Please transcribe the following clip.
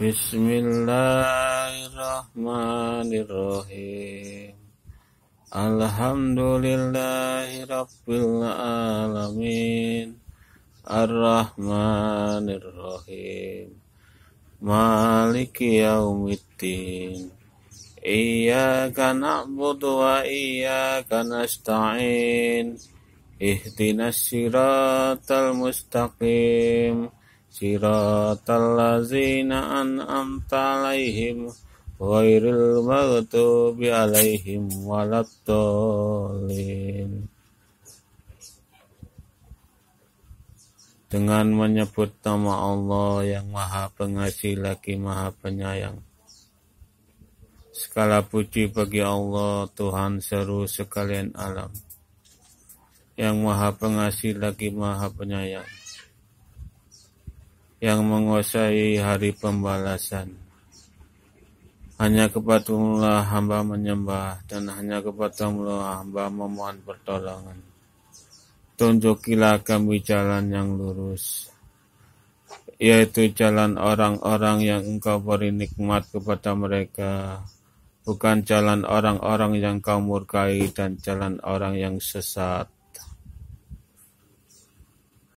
Bismillahirrahmanirrahim. Alhamdulillahirrabbilalamin Ar-Rahmanirrahim. Maliki yaumiddin. Iyaka na'budu wa iyaka nasta'in. Ihdinas siratal mustaqim. Siratal ladzina an'amta 'alaihim 'alaihim waladdallin. Dengan menyebut nama Allah yang Maha Pengasih lagi Maha Penyayang. Segala puji bagi Allah Tuhan seru sekalian alam. Yang Maha Pengasih lagi Maha Penyayang yang menguasai hari pembalasan. Hanya kepadamulah hamba menyembah dan hanya kepadamulah hamba memohon pertolongan. Tunjukilah kami jalan yang lurus, yaitu jalan orang-orang yang engkau beri nikmat kepada mereka, bukan jalan orang-orang yang kau murkai dan jalan orang yang sesat.